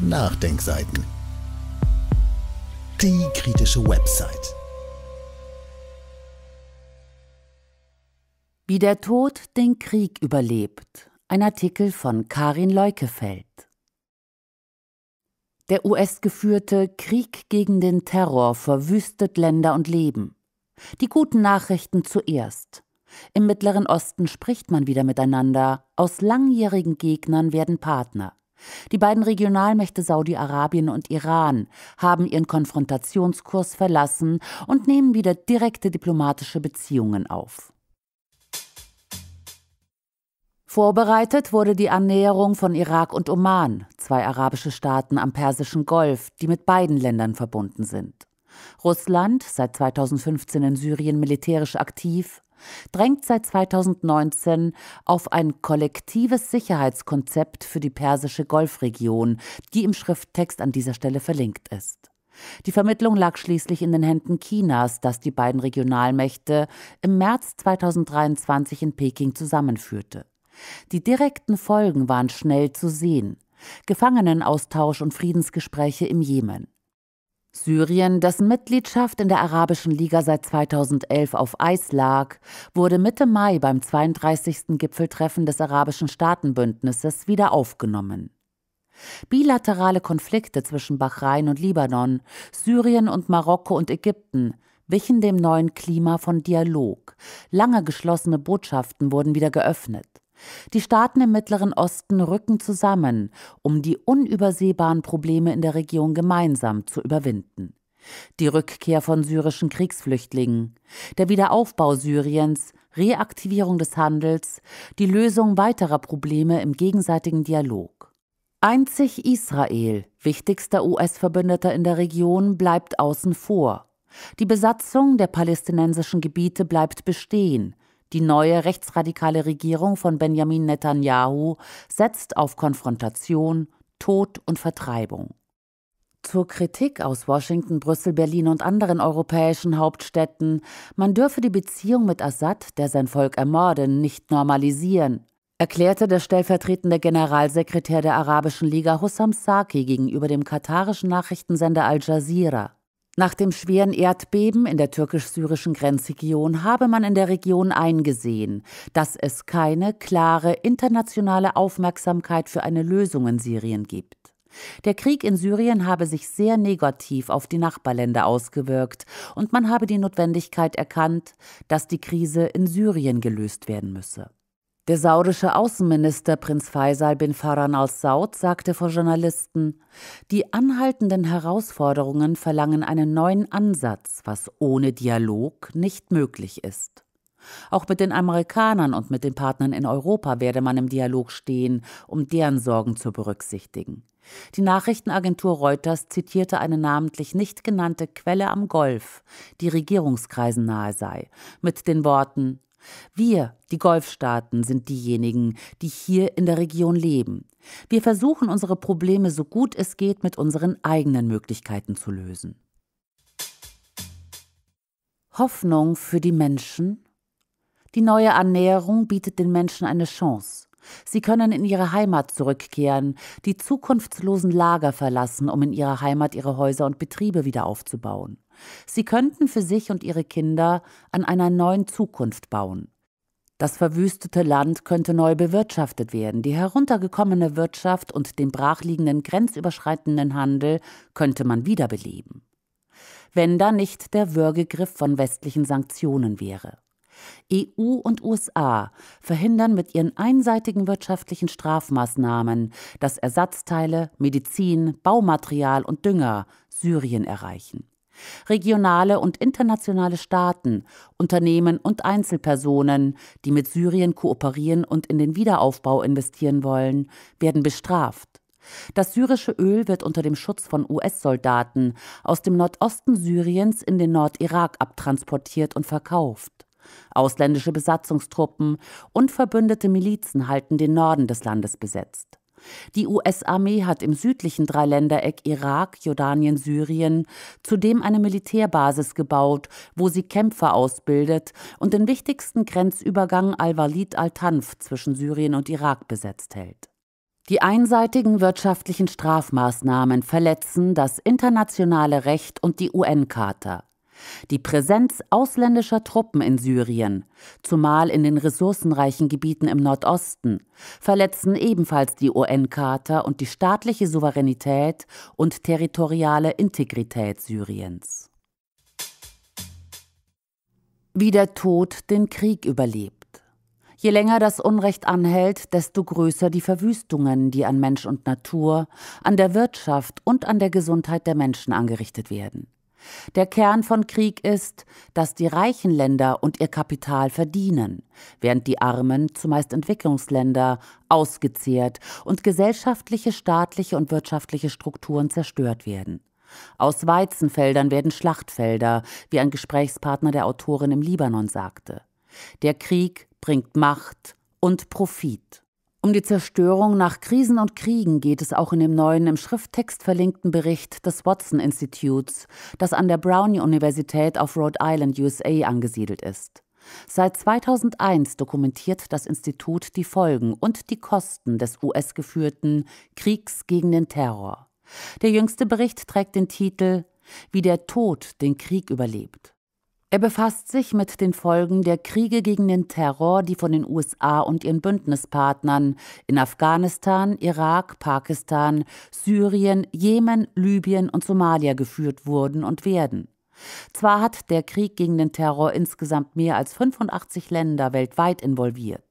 Nachdenkseiten. Die kritische Website. Wie der Tod den Krieg überlebt. Ein Artikel von Karin Leukefeld. Der US-geführte Krieg gegen den Terror verwüstet Länder und Leben. Die guten Nachrichten zuerst. Im Mittleren Osten spricht man wieder miteinander, aus langjährigen Gegnern werden Partner. Die beiden Regionalmächte Saudi-Arabien und Iran haben ihren Konfrontationskurs verlassen und nehmen wieder direkte diplomatische Beziehungen auf. Vorbereitet wurde die Annäherung von Irak und Oman, zwei arabische Staaten am Persischen Golf, die mit beiden Ländern verbunden sind. Russland, seit 2015 in Syrien militärisch aktiv, drängt seit 2019 auf ein kollektives Sicherheitskonzept für die persische Golfregion, die im Schrifttext an dieser Stelle verlinkt ist. Die Vermittlung lag schließlich in den Händen Chinas, das die beiden Regionalmächte im März 2023 in Peking zusammenführte. Die direkten Folgen waren schnell zu sehen. Gefangenenaustausch und Friedensgespräche im Jemen. Syrien, dessen Mitgliedschaft in der Arabischen Liga seit 2011 auf Eis lag, wurde Mitte Mai beim 32. Gipfeltreffen des Arabischen Staatenbündnisses wieder aufgenommen. Bilaterale Konflikte zwischen Bahrain und Libanon, Syrien und Marokko und Ägypten wichen dem neuen Klima von Dialog. Lange geschlossene Botschaften wurden wieder geöffnet. Die Staaten im Mittleren Osten rücken zusammen, um die unübersehbaren Probleme in der Region gemeinsam zu überwinden. Die Rückkehr von syrischen Kriegsflüchtlingen, der Wiederaufbau Syriens, Reaktivierung des Handels, die Lösung weiterer Probleme im gegenseitigen Dialog. Einzig Israel, wichtigster US-Verbündeter in der Region, bleibt außen vor. Die Besatzung der palästinensischen Gebiete bleibt bestehen, die neue rechtsradikale Regierung von Benjamin Netanyahu setzt auf Konfrontation, Tod und Vertreibung. Zur Kritik aus Washington, Brüssel, Berlin und anderen europäischen Hauptstädten, man dürfe die Beziehung mit Assad, der sein Volk ermorden, nicht normalisieren, erklärte der stellvertretende Generalsekretär der Arabischen Liga Hussam Saki gegenüber dem katarischen Nachrichtensender Al Jazeera. Nach dem schweren Erdbeben in der türkisch-syrischen Grenzregion habe man in der Region eingesehen, dass es keine klare internationale Aufmerksamkeit für eine Lösung in Syrien gibt. Der Krieg in Syrien habe sich sehr negativ auf die Nachbarländer ausgewirkt und man habe die Notwendigkeit erkannt, dass die Krise in Syrien gelöst werden müsse. Der saudische Außenminister Prinz Faisal bin Farhan al Saud sagte vor Journalisten, die anhaltenden Herausforderungen verlangen einen neuen Ansatz, was ohne Dialog nicht möglich ist. Auch mit den Amerikanern und mit den Partnern in Europa werde man im Dialog stehen, um deren Sorgen zu berücksichtigen. Die Nachrichtenagentur Reuters zitierte eine namentlich nicht genannte Quelle am Golf, die Regierungskreisen nahe sei, mit den Worten wir, die Golfstaaten, sind diejenigen, die hier in der Region leben. Wir versuchen, unsere Probleme so gut es geht mit unseren eigenen Möglichkeiten zu lösen. Hoffnung für die Menschen? Die neue Annäherung bietet den Menschen eine Chance. Sie können in ihre Heimat zurückkehren, die zukunftslosen Lager verlassen, um in ihrer Heimat ihre Häuser und Betriebe wieder aufzubauen. Sie könnten für sich und ihre Kinder an einer neuen Zukunft bauen. Das verwüstete Land könnte neu bewirtschaftet werden, die heruntergekommene Wirtschaft und den brachliegenden grenzüberschreitenden Handel könnte man wiederbeleben. Wenn da nicht der Würgegriff von westlichen Sanktionen wäre. EU und USA verhindern mit ihren einseitigen wirtschaftlichen Strafmaßnahmen, dass Ersatzteile, Medizin, Baumaterial und Dünger Syrien erreichen. Regionale und internationale Staaten, Unternehmen und Einzelpersonen, die mit Syrien kooperieren und in den Wiederaufbau investieren wollen, werden bestraft. Das syrische Öl wird unter dem Schutz von US-Soldaten aus dem Nordosten Syriens in den Nordirak abtransportiert und verkauft. Ausländische Besatzungstruppen und verbündete Milizen halten den Norden des Landes besetzt. Die US-Armee hat im südlichen Dreiländereck Irak, Jordanien, Syrien zudem eine Militärbasis gebaut, wo sie Kämpfer ausbildet und den wichtigsten Grenzübergang Al-Walid al-Tanf zwischen Syrien und Irak besetzt hält. Die einseitigen wirtschaftlichen Strafmaßnahmen verletzen das internationale Recht und die UN-Charta die Präsenz ausländischer Truppen in Syrien, zumal in den ressourcenreichen Gebieten im Nordosten, verletzten ebenfalls die UN-Charta und die staatliche Souveränität und territoriale Integrität Syriens. Wie der Tod den Krieg überlebt. Je länger das Unrecht anhält, desto größer die Verwüstungen, die an Mensch und Natur, an der Wirtschaft und an der Gesundheit der Menschen angerichtet werden. Der Kern von Krieg ist, dass die reichen Länder und ihr Kapital verdienen, während die armen, zumeist Entwicklungsländer, ausgezehrt und gesellschaftliche, staatliche und wirtschaftliche Strukturen zerstört werden. Aus Weizenfeldern werden Schlachtfelder, wie ein Gesprächspartner der Autorin im Libanon sagte. Der Krieg bringt Macht und Profit. Um die Zerstörung nach Krisen und Kriegen geht es auch in dem neuen im Schrifttext verlinkten Bericht des Watson Instituts, das an der Brown-Universität auf Rhode Island, USA angesiedelt ist. Seit 2001 dokumentiert das Institut die Folgen und die Kosten des US-geführten Kriegs gegen den Terror. Der jüngste Bericht trägt den Titel Wie der Tod den Krieg überlebt. Er befasst sich mit den Folgen der Kriege gegen den Terror, die von den USA und ihren Bündnispartnern in Afghanistan, Irak, Pakistan, Syrien, Jemen, Libyen und Somalia geführt wurden und werden. Zwar hat der Krieg gegen den Terror insgesamt mehr als 85 Länder weltweit involviert.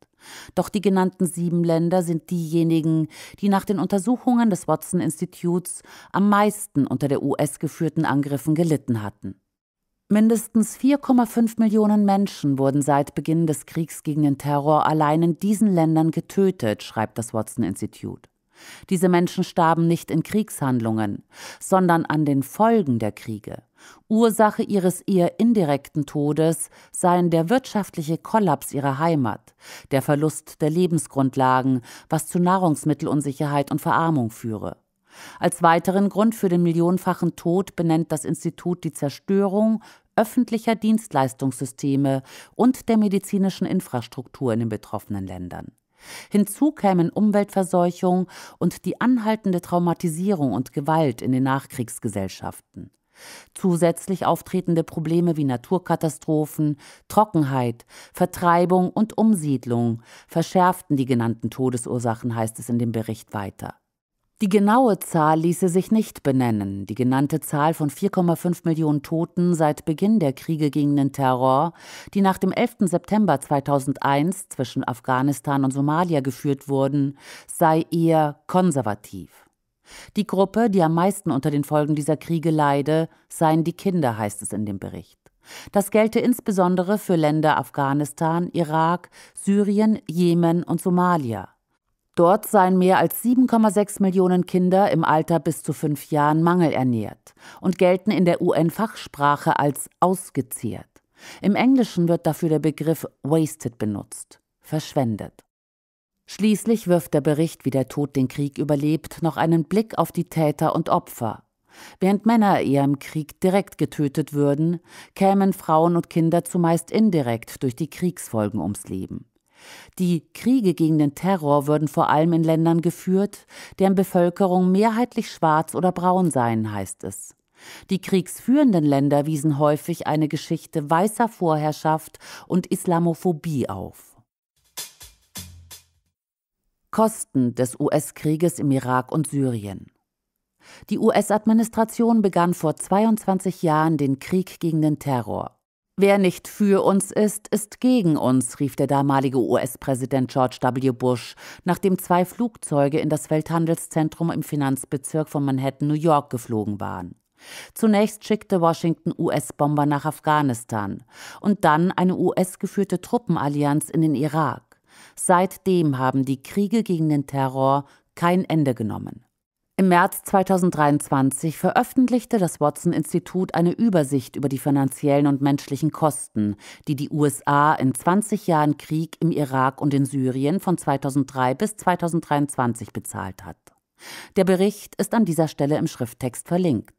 Doch die genannten sieben Länder sind diejenigen, die nach den Untersuchungen des Watson Instituts am meisten unter der US-geführten Angriffen gelitten hatten. Mindestens 4,5 Millionen Menschen wurden seit Beginn des Kriegs gegen den Terror allein in diesen Ländern getötet, schreibt das Watson Institute. Diese Menschen starben nicht in Kriegshandlungen, sondern an den Folgen der Kriege. Ursache ihres eher indirekten Todes seien der wirtschaftliche Kollaps ihrer Heimat, der Verlust der Lebensgrundlagen, was zu Nahrungsmittelunsicherheit und Verarmung führe. Als weiteren Grund für den millionenfachen Tod benennt das Institut die Zerstörung, öffentlicher Dienstleistungssysteme und der medizinischen Infrastruktur in den betroffenen Ländern. Hinzu kämen Umweltverseuchung und die anhaltende Traumatisierung und Gewalt in den Nachkriegsgesellschaften. Zusätzlich auftretende Probleme wie Naturkatastrophen, Trockenheit, Vertreibung und Umsiedlung verschärften die genannten Todesursachen, heißt es in dem Bericht weiter. Die genaue Zahl ließe sich nicht benennen. Die genannte Zahl von 4,5 Millionen Toten seit Beginn der Kriege gegen den Terror, die nach dem 11. September 2001 zwischen Afghanistan und Somalia geführt wurden, sei eher konservativ. Die Gruppe, die am meisten unter den Folgen dieser Kriege leide, seien die Kinder, heißt es in dem Bericht. Das gelte insbesondere für Länder Afghanistan, Irak, Syrien, Jemen und Somalia. Dort seien mehr als 7,6 Millionen Kinder im Alter bis zu fünf Jahren mangelernährt und gelten in der UN-Fachsprache als ausgezehrt. Im Englischen wird dafür der Begriff wasted benutzt, verschwendet. Schließlich wirft der Bericht, wie der Tod den Krieg überlebt, noch einen Blick auf die Täter und Opfer. Während Männer eher im Krieg direkt getötet würden, kämen Frauen und Kinder zumeist indirekt durch die Kriegsfolgen ums Leben. Die Kriege gegen den Terror würden vor allem in Ländern geführt, deren Bevölkerung mehrheitlich schwarz oder braun seien, heißt es. Die kriegsführenden Länder wiesen häufig eine Geschichte weißer Vorherrschaft und Islamophobie auf. Kosten des US-Krieges im Irak und Syrien. Die US-Administration begann vor 22 Jahren den Krieg gegen den Terror. Wer nicht für uns ist, ist gegen uns, rief der damalige US-Präsident George W. Bush, nachdem zwei Flugzeuge in das Welthandelszentrum im Finanzbezirk von Manhattan, New York geflogen waren. Zunächst schickte Washington US-Bomber nach Afghanistan und dann eine US-geführte Truppenallianz in den Irak. Seitdem haben die Kriege gegen den Terror kein Ende genommen. Im März 2023 veröffentlichte das Watson-Institut eine Übersicht über die finanziellen und menschlichen Kosten, die die USA in 20 Jahren Krieg im Irak und in Syrien von 2003 bis 2023 bezahlt hat. Der Bericht ist an dieser Stelle im Schrifttext verlinkt.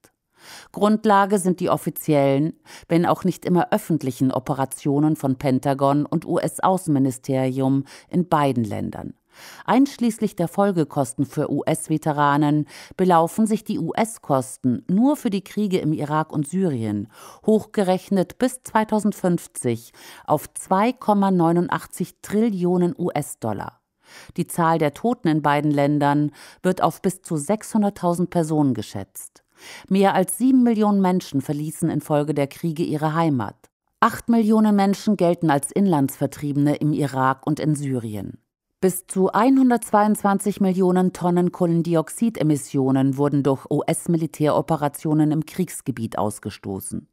Grundlage sind die offiziellen, wenn auch nicht immer öffentlichen Operationen von Pentagon und US-Außenministerium in beiden Ländern. Einschließlich der Folgekosten für US-Veteranen belaufen sich die US-Kosten nur für die Kriege im Irak und Syrien hochgerechnet bis 2050 auf 2,89 Trillionen US-Dollar. Die Zahl der Toten in beiden Ländern wird auf bis zu 600.000 Personen geschätzt. Mehr als sieben Millionen Menschen verließen infolge der Kriege ihre Heimat. Acht Millionen Menschen gelten als Inlandsvertriebene im Irak und in Syrien. Bis zu 122 Millionen Tonnen Kohlendioxidemissionen wurden durch US-Militäroperationen im Kriegsgebiet ausgestoßen.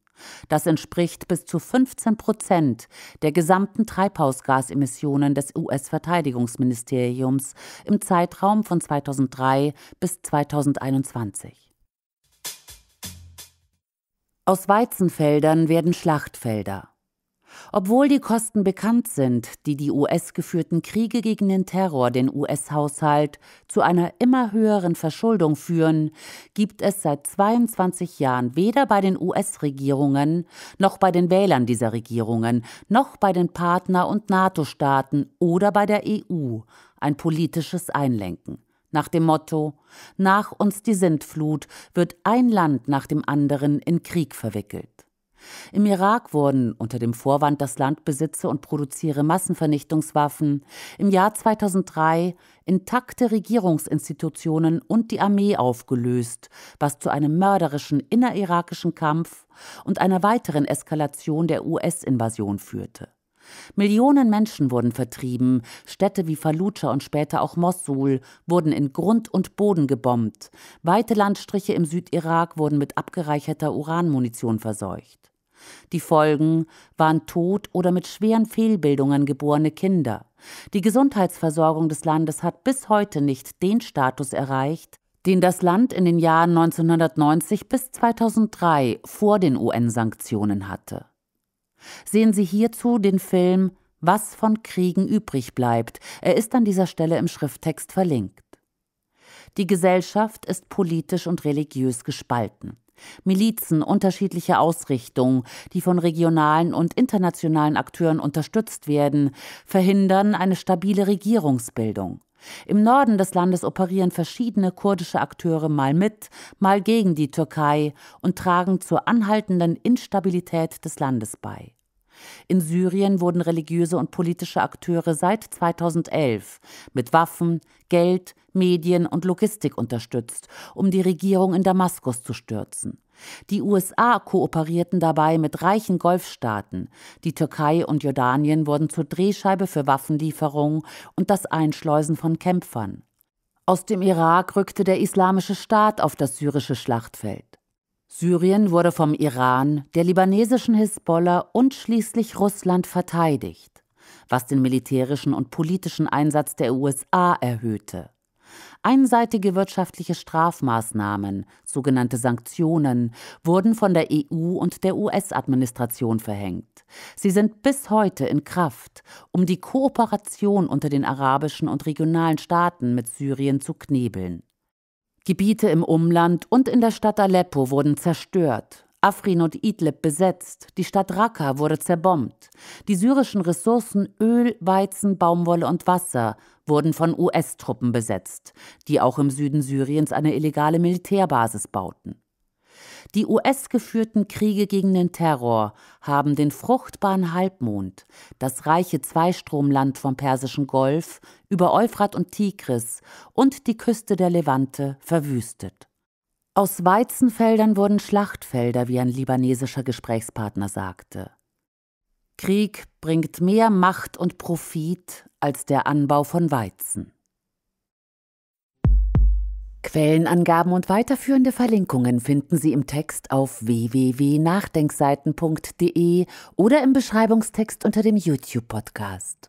Das entspricht bis zu 15 Prozent der gesamten Treibhausgasemissionen des US-Verteidigungsministeriums im Zeitraum von 2003 bis 2021. Aus Weizenfeldern werden Schlachtfelder. Obwohl die Kosten bekannt sind, die die US-geführten Kriege gegen den Terror den US-Haushalt zu einer immer höheren Verschuldung führen, gibt es seit 22 Jahren weder bei den US-Regierungen noch bei den Wählern dieser Regierungen noch bei den Partner- und NATO-Staaten oder bei der EU ein politisches Einlenken. Nach dem Motto Nach uns die Sintflut wird ein Land nach dem anderen in Krieg verwickelt. Im Irak wurden unter dem Vorwand, das Land besitze und produziere Massenvernichtungswaffen, im Jahr 2003 intakte Regierungsinstitutionen und die Armee aufgelöst, was zu einem mörderischen innerirakischen Kampf und einer weiteren Eskalation der US-Invasion führte Millionen Menschen wurden vertrieben, Städte wie Fallujah und später auch Mossul wurden in Grund und Boden gebombt, weite Landstriche im Südirak wurden mit abgereicherter Uranmunition verseucht. Die Folgen waren tot oder mit schweren Fehlbildungen geborene Kinder. Die Gesundheitsversorgung des Landes hat bis heute nicht den Status erreicht, den das Land in den Jahren 1990 bis 2003 vor den UN-Sanktionen hatte. Sehen Sie hierzu den Film Was von Kriegen übrig bleibt. Er ist an dieser Stelle im Schrifttext verlinkt. Die Gesellschaft ist politisch und religiös gespalten. Milizen unterschiedlicher Ausrichtung, die von regionalen und internationalen Akteuren unterstützt werden, verhindern eine stabile Regierungsbildung. Im Norden des Landes operieren verschiedene kurdische Akteure mal mit, mal gegen die Türkei und tragen zur anhaltenden Instabilität des Landes bei. In Syrien wurden religiöse und politische Akteure seit 2011 mit Waffen, Geld, Medien und Logistik unterstützt, um die Regierung in Damaskus zu stürzen. Die USA kooperierten dabei mit reichen Golfstaaten. Die Türkei und Jordanien wurden zur Drehscheibe für Waffenlieferungen und das Einschleusen von Kämpfern. Aus dem Irak rückte der Islamische Staat auf das syrische Schlachtfeld. Syrien wurde vom Iran, der libanesischen Hisbollah und schließlich Russland verteidigt, was den militärischen und politischen Einsatz der USA erhöhte. Einseitige wirtschaftliche Strafmaßnahmen, sogenannte Sanktionen, wurden von der EU und der US-Administration verhängt. Sie sind bis heute in Kraft, um die Kooperation unter den arabischen und regionalen Staaten mit Syrien zu knebeln. Gebiete im Umland und in der Stadt Aleppo wurden zerstört Afrin und Idlib besetzt, die Stadt Raqqa wurde zerbombt, die syrischen Ressourcen Öl, Weizen, Baumwolle und Wasser wurden von US-Truppen besetzt, die auch im Süden Syriens eine illegale Militärbasis bauten. Die US-geführten Kriege gegen den Terror haben den fruchtbaren Halbmond, das reiche Zweistromland vom Persischen Golf, über Euphrat und Tigris und die Küste der Levante verwüstet. Aus Weizenfeldern wurden Schlachtfelder, wie ein libanesischer Gesprächspartner sagte. Krieg bringt mehr Macht und Profit als der Anbau von Weizen. Quellenangaben und weiterführende Verlinkungen finden Sie im Text auf www.nachdenkseiten.de oder im Beschreibungstext unter dem YouTube-Podcast.